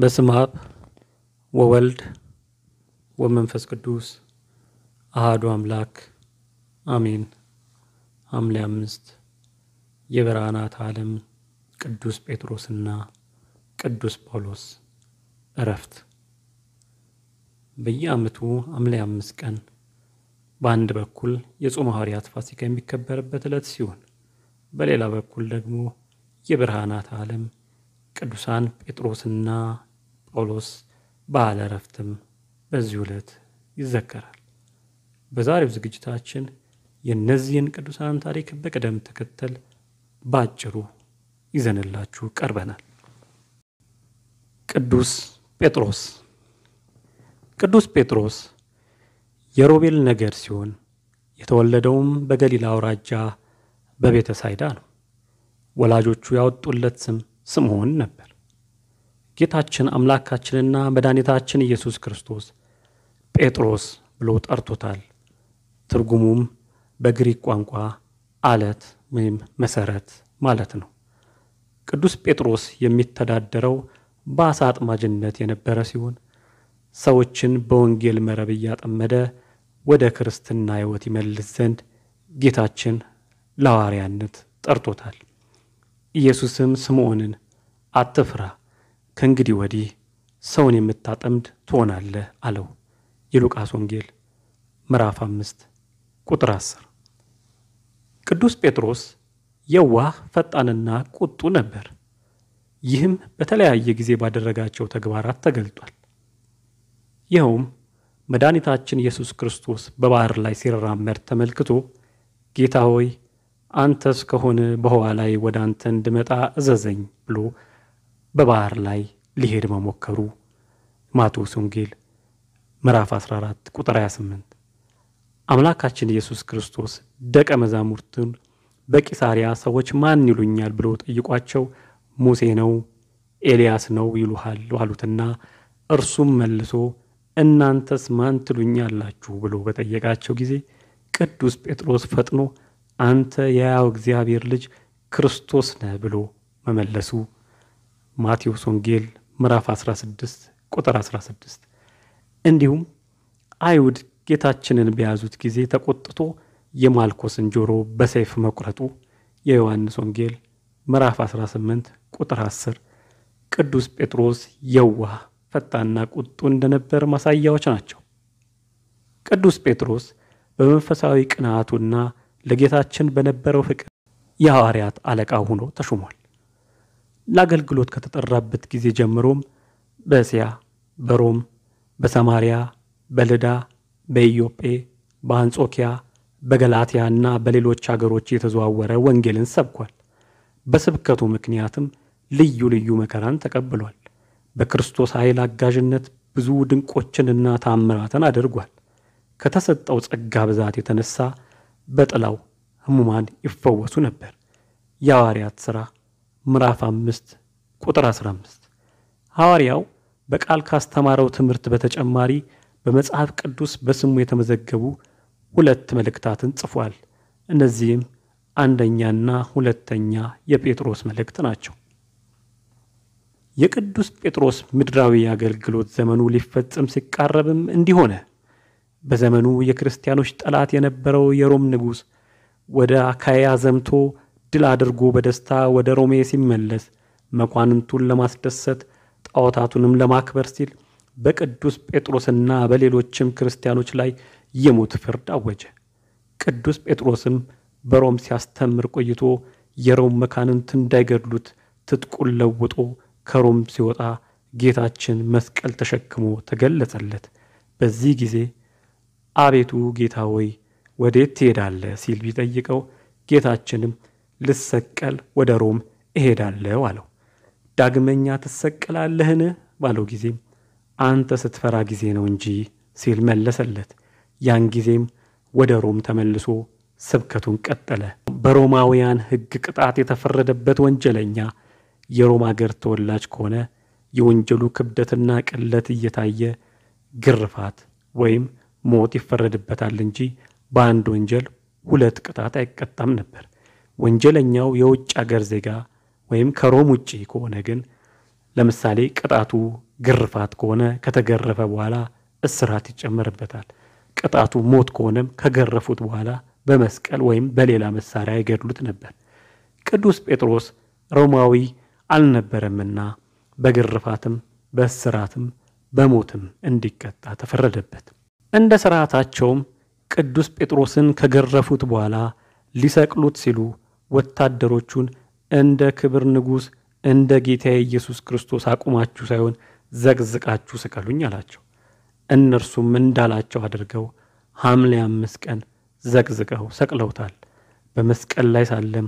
በስም አብ ወወልድ ወመንፈስ ቅዱስ አሃዱ አምላክ አሜን። ሐምሌ አምስት የብርሃናት ዓለም ቅዱስ ጴጥሮስና ቅዱስ ጳውሎስ እረፍት። በየዓመቱ ሐምሌ አምስት ቀን በአንድ በኩል የጾመ ሐዋርያት ፋሲካ የሚከበርበት ዕለት ሲሆን በሌላ በኩል ደግሞ የብርሃናት ዓለም ቅዱሳን ጴጥሮስና ጳውሎስ በዓለ ረፍትም በዚህ ዕለት ይዘከራል። በዛሬው ዝግጅታችን የእነዚህን ቅዱሳን ታሪክ በቅደም ተከተል ባጭሩ ይዘንላችሁ ቀርበናል። ቅዱስ ጴጥሮስ። ቅዱስ ጴጥሮስ የሮቤል ነገድ ሲሆን የተወለደውም በገሊላ አውራጃ በቤተ ሳይዳ ነው። ወላጆቹ ያወጡለት ስም ስምዖን ነበር። ጌታችን አምላካችንና መድኃኒታችን ኢየሱስ ክርስቶስ ጴጥሮስ ብሎ ጠርቶታል። ትርጉሙም በግሪክ ቋንቋ አለት ወይም መሰረት ማለት ነው። ቅዱስ ጴጥሮስ የሚተዳደረው በአሳ አጥማጅነት የነበረ ሲሆን ሰዎችን በወንጌል መረብ እያጠመደ ወደ ክርስትና ሕይወት ይመልስ ዘንድ ጌታችን ለሐዋርያነት ጠርቶታል። ኢየሱስም ስምዖንን አትፍራ ከእንግዲህ ወዲህ ሰውን የምታጠምድ ትሆናለህ አለው። የሉቃስ ወንጌል ምዕራፍ አምስት ቁጥር አስር ቅዱስ ጴጥሮስ የዋህ ፈጣንና ቁጡ ነበር። ይህም በተለያየ ጊዜ ባደረጋቸው ተግባራት ተገልጧል። ይኸውም መድኃኒታችን ኢየሱስ ክርስቶስ በባሕር ላይ ሲራመድ ተመልክቶ ጌታ ሆይ አንተስ ከሆነ በውኃ ላይ ወደ አንተ እንድመጣ እዘዘኝ ብሎ በባህር ላይ ሊሄድ መሞከሩ ማቴዎስ ወንጌል ምዕራፍ 14 ቁጥር 28። አምላካችን ኢየሱስ ክርስቶስ ደቀ መዛሙርቱን በቂሳሪያ ሰዎች ማን ይሉኛል ብሎ ጠይቋቸው፣ ሙሴ ነው፣ ኤልያስ ነው ይሉሃል አሉትና እርሱም መልሶ እናንተስ ማን ትሉኛላችሁ ብሎ በጠየቃቸው ጊዜ ቅዱስ ጴጥሮስ ፈጥኖ አንተ የያው እግዚአብሔር ልጅ ክርስቶስ ነህ ብሎ መመለሱ ማቴዎስ ወንጌል ምዕራፍ 16 ቁጥር 16 እንዲሁም አይሁድ ጌታችንን በያዙት ጊዜ ተቆጥቶ የማልኮስን ጆሮ በሰይፍ መቁረጡ የዮሐንስ ወንጌል ምዕራፍ 18 ቁጥር 10 ቅዱስ ጴጥሮስ የዋህ ፈጣንና ቁጡ እንደነበር ማሳያዎች ናቸው። ቅዱስ ጴጥሮስ በመንፈሳዊ ቅንዓቱና ለጌታችን በነበረው ፍቅር የሐዋርያት አለቃ ሆኖ ተሹሟል። ለአገልግሎት ከተጠራበት ጊዜ ጀምሮም በእስያ፣ በሮም፣ በሰማሪያ፣ በልዳ፣ በኢዮጴ፣ በአንጾኪያ፣ በገላትያ እና በሌሎች አገሮች የተዘዋወረ ወንጌልን ሰብኳል። በስብከቱ ምክንያትም ልዩ ልዩ መከራን ተቀብሏል። በክርስቶስ ኃይል አጋዥነት ብዙ ድንቆችንና ታምራትን አድርጓል። ከተሰጠው ጸጋ ብዛት የተነሳ በጥላው ሕሙማን ይፈወሱ ነበር። የሐዋርያት ሥራ ምዕራፍ 5 ቁጥር 15 ሐዋርያው በቃል ካስተማረው ትምህርት በተጨማሪ በመጽሐፍ ቅዱስ በስሙ የተመዘገቡ ሁለት መልእክታትን ጽፏል። እነዚህም አንደኛና ሁለተኛ የጴጥሮስ መልእክት ናቸው። የቅዱስ ጴጥሮስ ምድራዊ አገልግሎት ዘመኑ ሊፈጸም ሲቃረብም እንዲህ ሆነ። በዘመኑ የክርስቲያኖች ጠላት የነበረው የሮም ንጉሥ ወደ አካያ ዘምቶ ድል አድርጎ በደስታ ወደ ሮሜ ሲመለስ መኳንንቱን ለማስደሰት ጣዖታቱንም ለማክበር ሲል በቅዱስ ጴጥሮስና በሌሎችም ክርስቲያኖች ላይ የሞት ፍርድ አወጀ። ቅዱስ ጴጥሮስም በሮም ሲያስተምር ቆይቶ የሮም መኳንንት እንዳይገድሉት ትጥቁን ለውጦ ከሮም ሲወጣ ጌታችን መስቀል ተሸክሞ ተገለጸለት። በዚህ ጊዜ አቤቱ ጌታ ሆይ ወዴት ትሄዳለህ? ሲል ቢጠይቀው ጌታችንም ልሰቀል ወደ ሮም እሄዳለሁ አለው። ዳግመኛ ትሰቀላለህን ባለው ጊዜም አንተ ስትፈራ ጊዜ ነው እንጂ ሲል መለሰለት። ያን ጊዜም ወደ ሮም ተመልሶ ስብከቱን ቀጠለ። በሮማውያን ሕግ ቅጣት የተፈረደበት ወንጀለኛ የሮም አገር ተወላጅ ከሆነ የወንጀሉ ክብደትና ቅለት እየታየ ግርፋት ወይም ሞት ይፈረድበታል እንጂ በአንድ ወንጀል ሁለት ቅጣት አይቀጣም ነበር። ወንጀለኛው የውጭ አገር ዜጋ ወይም ከሮም ውጭ ከሆነ ግን ለምሳሌ ቅጣቱ ግርፋት ከሆነ ከተገረፈ በኋላ እስራት ይጨመርበታል። ቅጣቱ ሞት ከሆነም ከገረፉት በኋላ በመስቀል ወይም በሌላ መሳሪያ ይገድሉት ነበር። ቅዱስ ጴጥሮስ ሮማዊ አልነበረምና በግርፋትም በእስራትም በሞትም እንዲቀጣ ተፈረደበት። እንደ ሥርዓታቸውም ቅዱስ ጴጥሮስን ከገረፉት በኋላ ሊሰቅሉት ሲሉ ወታደሮቹን እንደ ክብር ንጉሥ እንደ ጌታ ኢየሱስ ክርስቶስ አቁማችሁ ሳይሆን ዘቅዝቃችሁ ስቀሉኝ አላቸው። እነርሱም እንዳላቸው አድርገው ሐምሌ አምስት ቀን ዘቅዝቀው ሰቅለውታል። በመስቀል ላይ ሳለም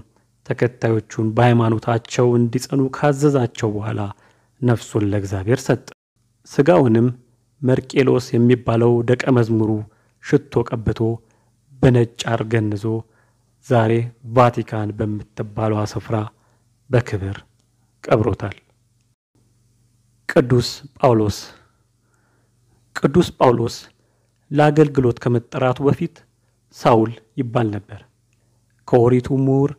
ተከታዮቹን በሃይማኖታቸው እንዲጸኑ ካዘዛቸው በኋላ ነፍሱን ለእግዚአብሔር ሰጠ። ሥጋውንም መርቄሎስ የሚባለው ደቀ መዝሙሩ ሽቶ ቀብቶ በነጭ አርገንዞ ገንዞ ዛሬ ቫቲካን በምትባለዋ ስፍራ በክብር ቀብሮታል። ቅዱስ ጳውሎስ ቅዱስ ጳውሎስ ለአገልግሎት ከመጠራቱ በፊት ሳውል ይባል ነበር። ከኦሪቱ ምሁር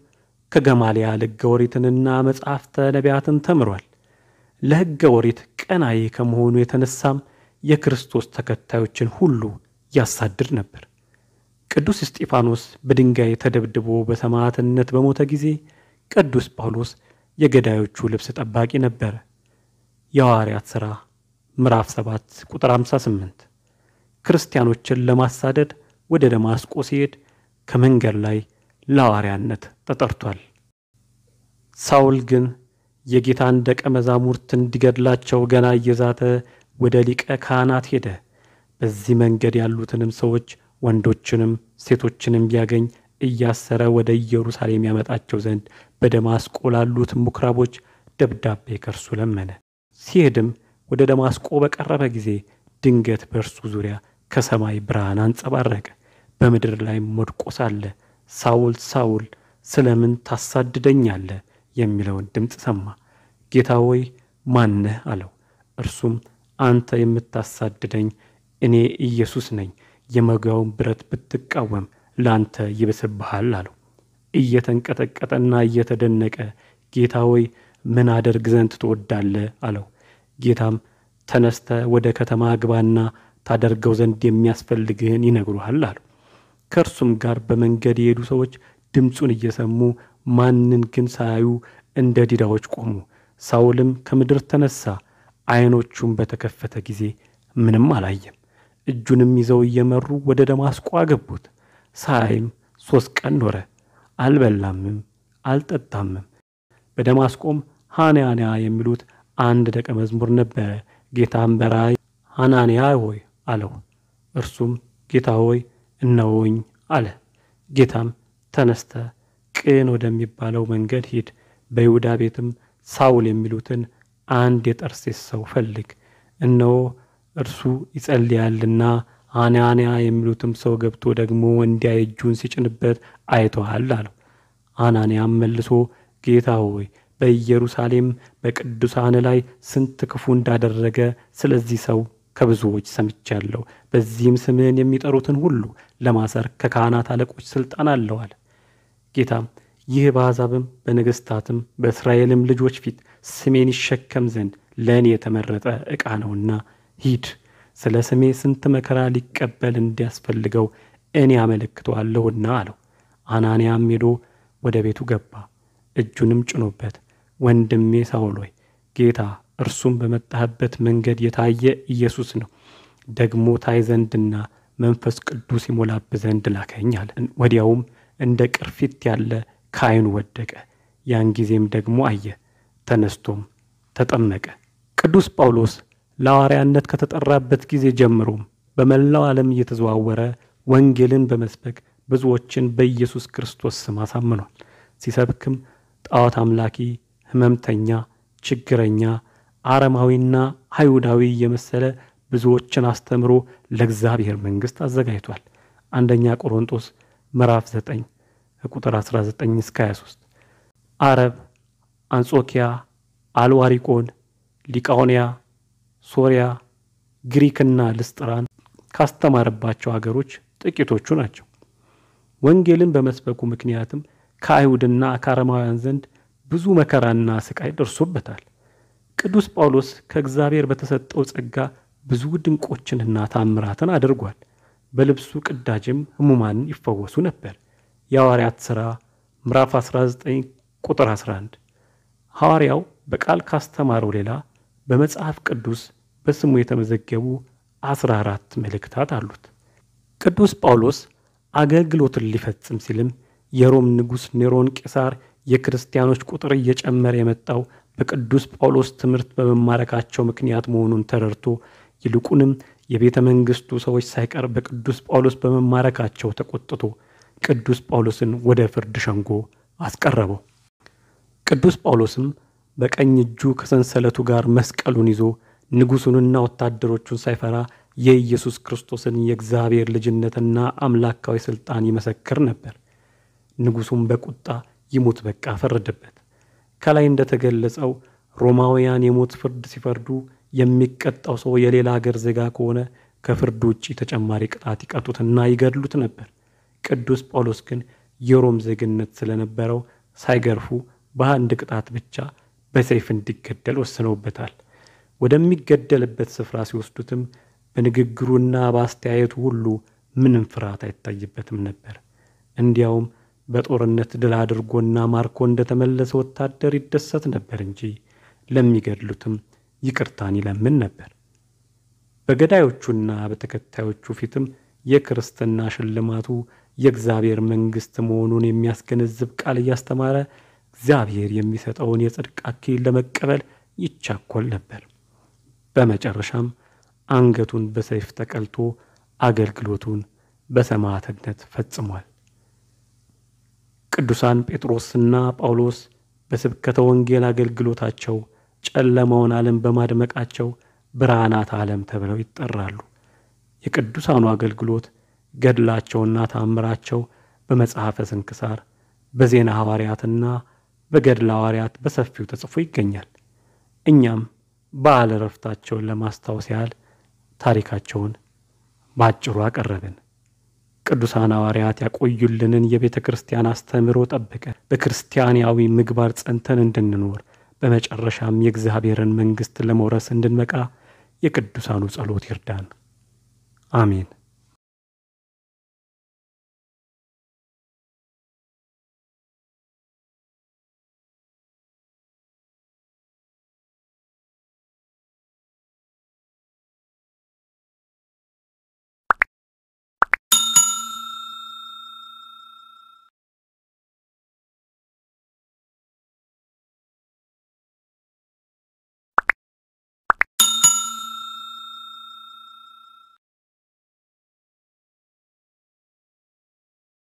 ከገማልያል ሕገ ኦሪትንና መጻሕፍተ ነቢያትን ተምሯል። ለሕገ ኦሪት ቀናይ ከመሆኑ የተነሳም የክርስቶስ ተከታዮችን ሁሉ ያሳድድ ነበር። ቅዱስ እስጢፋኖስ በድንጋይ ተደብድቦ በሰማዕትነት በሞተ ጊዜ ቅዱስ ጳውሎስ የገዳዮቹ ልብስ ጠባቂ ነበር። የሐዋርያት ሥራ ምዕራፍ 7 ቁጥር 58። ክርስቲያኖችን ለማሳደድ ወደ ደማስቆ ሲሄድ ከመንገድ ላይ ለሐዋርያነት ተጠርቷል። ሳውል ግን የጌታን ደቀ መዛሙርት እንዲገድላቸው ገና እየዛተ ወደ ሊቀ ካህናት ሄደ። በዚህ መንገድ ያሉትንም ሰዎች ወንዶችንም ሴቶችንም ቢያገኝ እያሰረ ወደ ኢየሩሳሌም ያመጣቸው ዘንድ በደማስቆ ላሉት ምኵራቦች ደብዳቤ ከእርሱ ለመነ። ሲሄድም ወደ ደማስቆ በቀረበ ጊዜ ድንገት በእርሱ ዙሪያ ከሰማይ ብርሃን አንጸባረቀ። በምድር ላይ ወድቆ ሳለ ሳውል ሳውል ስለምን ታሳድደኛለ የሚለውን ድምፅ ሰማ። ጌታ ሆይ ማነህ? አለው። እርሱም አንተ የምታሳድደኝ እኔ ኢየሱስ ነኝ የመጋውን ብረት ብትቃወም ላንተ ይብስብሃል አለው። እየተንቀጠቀጠና እየተደነቀ ጌታ ሆይ ምን አደርግ ዘንድ ትወዳለህ? አለው። ጌታም ተነስተ ወደ ከተማ ግባና ታደርገው ዘንድ የሚያስፈልግህን ይነግሩሃል አለው። ከእርሱም ጋር በመንገድ የሄዱ ሰዎች ድምፁን እየሰሙ ማንን ግን ሳያዩ እንደ ዲዳዎች ቆሙ። ሳውልም ከምድር ተነሳ፣ ዐይኖቹም በተከፈተ ጊዜ ምንም አላየም። እጁንም ይዘው እየመሩ ወደ ደማስቆ አገቡት። ሳይም ሦስት ቀን ኖረ፣ አልበላምም አልጠጣምም። በደማስቆም ሐናንያ የሚሉት አንድ ደቀ መዝሙር ነበረ። ጌታም በራእይ ሐናንያ ሆይ አለው። እርሱም ጌታ ሆይ እነሆኝ አለ። ጌታም ተነስተ ቅን ወደሚባለው መንገድ ሂድ፣ በይሁዳ ቤትም ሳውል የሚሉትን አንድ የጠርሴስ ሰው ፈልግ፣ እነሆ እርሱ ይጸልያልና አናንያ የሚሉትም ሰው ገብቶ ደግሞ እንዲያይ እጁን ሲጭንበት አይተዋል አለው። አናንያም መልሶ ጌታ ሆይ በኢየሩሳሌም በቅዱሳን ላይ ስንት ክፉ እንዳደረገ ስለዚህ ሰው ከብዙዎች ሰምቻለሁ። በዚህም ስምህን የሚጠሩትን ሁሉ ለማሰር ከካህናት አለቆች ሥልጣን አለው አለ። ጌታም ይህ በአሕዛብም በነገሥታትም በእስራኤልም ልጆች ፊት ስሜን ይሸከም ዘንድ ለእኔ የተመረጠ ዕቃ ነውና ሂድ፣ ስለ ስሜ ስንት መከራ ሊቀበል እንዲያስፈልገው እኔ አመለክተዋለሁና አለው። አናንያም ሄዶ ወደ ቤቱ ገባ። እጁንም ጭኖበት ወንድሜ ሳውል ሆይ ጌታ እርሱም በመጣህበት መንገድ የታየ ኢየሱስ ነው፣ ደግሞ ታይ ዘንድና መንፈስ ቅዱስ ይሞላብ ዘንድ ላከኝ አለ። ወዲያውም እንደ ቅርፊት ያለ ከዓይኑ ወደቀ። ያን ጊዜም ደግሞ አየ፣ ተነስቶም ተጠመቀ። ቅዱስ ጳውሎስ ለሐዋርያነት ከተጠራበት ጊዜ ጀምሮም በመላው ዓለም እየተዘዋወረ ወንጌልን በመስበክ ብዙዎችን በኢየሱስ ክርስቶስ ስም አሳምኗል። ሲሰብክም ጣዖት አምላኪ፣ ሕመምተኛ፣ ችግረኛ፣ አረማዊና አይሁዳዊ እየመሰለ ብዙዎችን አስተምሮ ለእግዚአብሔር መንግሥት አዘጋጅቷል። አንደኛ ቆሮንጦስ ምዕራፍ 9 ቁጥር 19 እስከ 23 አረብ፣ አንጾኪያ፣ አልዋሪቆን፣ ሊቃኦንያ ሶሪያ፣ ግሪክና ልስጥራን ካስተማረባቸው አገሮች ጥቂቶቹ ናቸው። ወንጌልን በመስበኩ ምክንያትም ከአይሁድና ከአረማውያን ዘንድ ብዙ መከራና ስቃይ ደርሶበታል። ቅዱስ ጳውሎስ ከእግዚአብሔር በተሰጠው ጸጋ ብዙ ድንቆችንና ታምራትን አድርጓል። በልብሱ ቅዳጅም ሕሙማንን ይፈወሱ ነበር። የሐዋርያት ሥራ ምዕራፍ 19 ቁጥር 11 ሐዋርያው በቃል ካስተማረው ሌላ በመጽሐፍ ቅዱስ በስሙ የተመዘገቡ አስራ አራት መልእክታት አሉት። ቅዱስ ጳውሎስ አገልግሎትን ሊፈጽም ሲልም የሮም ንጉሥ ኔሮን ቄሳር የክርስቲያኖች ቁጥር እየጨመረ የመጣው በቅዱስ ጳውሎስ ትምህርት በመማረካቸው ምክንያት መሆኑን ተረድቶ ይልቁንም የቤተ መንግሥቱ ሰዎች ሳይቀር በቅዱስ ጳውሎስ በመማረካቸው ተቆጥቶ ቅዱስ ጳውሎስን ወደ ፍርድ ሸንጎ አስቀረበው። ቅዱስ ጳውሎስም በቀኝ እጁ ከሰንሰለቱ ጋር መስቀሉን ይዞ ንጉሡንና ወታደሮቹን ሳይፈራ የኢየሱስ ክርስቶስን የእግዚአብሔር ልጅነትና አምላካዊ ሥልጣን ይመሰክር ነበር። ንጉሡም በቁጣ ይሙት በቃ ፈረደበት። ከላይ እንደተገለጸው ሮማውያን የሞት ፍርድ ሲፈርዱ የሚቀጣው ሰው የሌላ አገር ዜጋ ከሆነ ከፍርድ ውጭ ተጨማሪ ቅጣት ይቀጡትና ይገድሉት ነበር። ቅዱስ ጳውሎስ ግን የሮም ዜግነት ስለነበረው ሳይገርፉ በአንድ ቅጣት ብቻ በሰይፍ እንዲገደል ወስነውበታል። ወደሚገደልበት ስፍራ ሲወስዱትም በንግግሩና በአስተያየቱ ሁሉ ምንም ፍርሃት አይታይበትም ነበር። እንዲያውም በጦርነት ድል አድርጎና ማርኮ እንደተመለሰ ወታደር ይደሰት ነበር እንጂ ለሚገድሉትም ይቅርታን ይለምን ነበር። በገዳዮቹና በተከታዮቹ ፊትም የክርስትና ሽልማቱ የእግዚአብሔር መንግሥት መሆኑን የሚያስገነዝብ ቃል እያስተማረ እግዚአብሔር የሚሰጠውን የጽድቅ አክሊል ለመቀበል ይቻኮል ነበር። በመጨረሻም አንገቱን በሰይፍ ተቀልቶ አገልግሎቱን በሰማዕትነት ፈጽሟል። ቅዱሳን ጴጥሮስና ጳውሎስ በስብከተ ወንጌል አገልግሎታቸው ጨለማውን ዓለም በማድመቃቸው ብርሃናት ዓለም ተብለው ይጠራሉ። የቅዱሳኑ አገልግሎት ገድላቸውና ታምራቸው በመጽሐፈ ስንክሳር፣ በዜና ሐዋርያትና በገድለ ሐዋርያት በሰፊው ተጽፎ ይገኛል። እኛም በዓለ ዕረፍታቸውን ለማስታወስ ያህል ታሪካቸውን በአጭሩ አቀረብን። ቅዱሳን ሐዋርያት ያቆዩልንን የቤተ ክርስቲያን አስተምህሮ ጠብቀን በክርስቲያናዊ ምግባር ጸንተን እንድንኖር በመጨረሻም የእግዚአብሔርን መንግሥት ለመውረስ እንድንበቃ የቅዱሳኑ ጸሎት ይርዳን። አሜን።